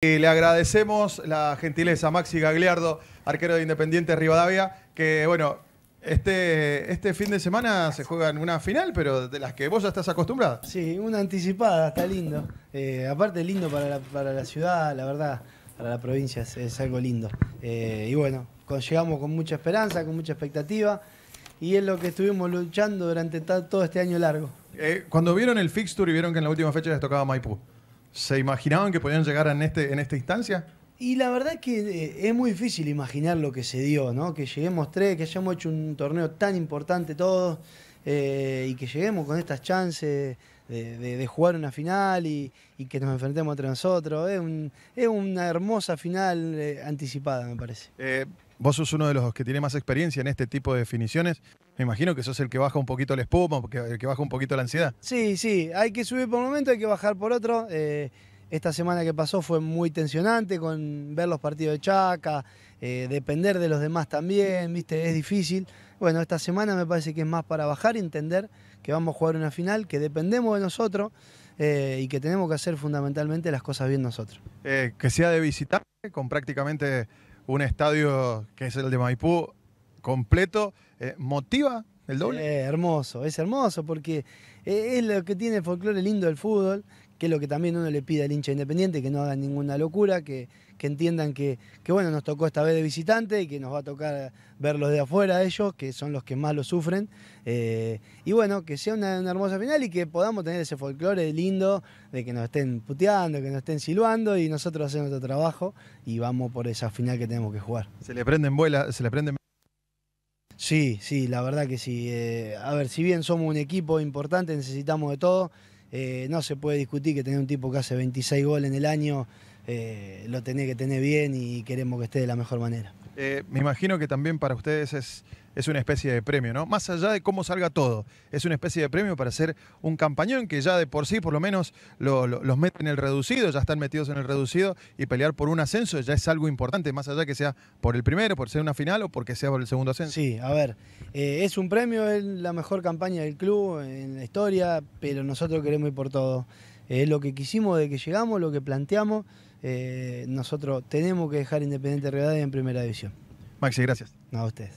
Y eh, le agradecemos la gentileza a Maxi Gagliardo, arquero de Independiente Rivadavia, que bueno, este, este fin de semana se juega en una final, pero de las que vos ya estás acostumbrado. Sí, una anticipada, está lindo. Eh, aparte lindo para la, ciudad, la verdad, para la provincia es, algo lindo. Eh, y bueno, llegamos con mucha esperanza, con mucha expectativa, y es lo que estuvimos luchando durante todo este año largo. cuando vieron el fixture y vieron que en la última fecha les tocaba Maipú. ¿Se imaginaban que podían llegar en, este, en esta instancia? Y la verdad que eh, es muy difícil imaginar lo que se dio, ¿no? Que lleguemos tres, que hayamos hecho un torneo tan importante todos eh, y que lleguemos con estas chances de, jugar una final y, que nos enfrentemos entre nosotros. Es, una hermosa final eh, anticipada, me parece. Vos sos uno de los que tiene más experiencia en este tipo de definiciones. Me imagino que sos el que baja un poquito el espuma, el que baja un poquito la ansiedad. Sí, sí, hay que subir por un momento, hay que bajar por otro. Eh, esta semana que pasó fue muy tensionante con ver los partidos de Chaca, eh, depender de los demás también, viste, es difícil. Bueno, esta semana me parece que es más para bajar y entender que vamos a jugar una final, que dependemos de nosotros eh, y que tenemos que hacer fundamentalmente las cosas bien nosotros. que sea de visitar, con prácticamente un estadio que es el de Maipú completo, eh, ¿motiva el doble? Es eh, hermoso, es hermoso porque eh, es lo que tiene el folclore lindo del fútbol, que es lo que también uno le pide al hincha independiente, que no hagan ninguna locura, que, entiendan que, bueno, nos tocó esta vez de visitante y que nos va a tocar verlos de afuera ellos, que son los que más lo sufren. Eh, y bueno, que sea una, hermosa final y que podamos tener ese folclore lindo de que nos estén puteando, que nos estén siluando y nosotros hacemos nuestro trabajo y vamos por esa final que tenemos que jugar. Se le prenden vuela, se le prenden Sí, sí, la verdad que sí. Eh, a ver, si bien somos un equipo importante, necesitamos de todo. Eh, no se puede discutir que tener un tipo que hace 26 goles en el año eh, lo tenés que tener bien y queremos que esté de la mejor manera. Eh, me imagino que también para ustedes es es una especie de premio, ¿no? Más allá de cómo salga todo, es una especie de premio para ser un campañón que ya de por sí, por lo menos, los meten en el reducido, ya están metidos en el reducido y pelear por un ascenso ya es algo importante, más allá que sea por el primero, por ser una final o porque sea por el segundo ascenso. Sí, a ver, eh, es un premio, es la mejor campaña del club en la historia, pero nosotros queremos ir por todo. Eh, lo que quisimos de que llegamos, lo que planteamos, eh, nosotros tenemos que dejar Independiente Realidad en primera división. Maxi, gracias. No, a ustedes.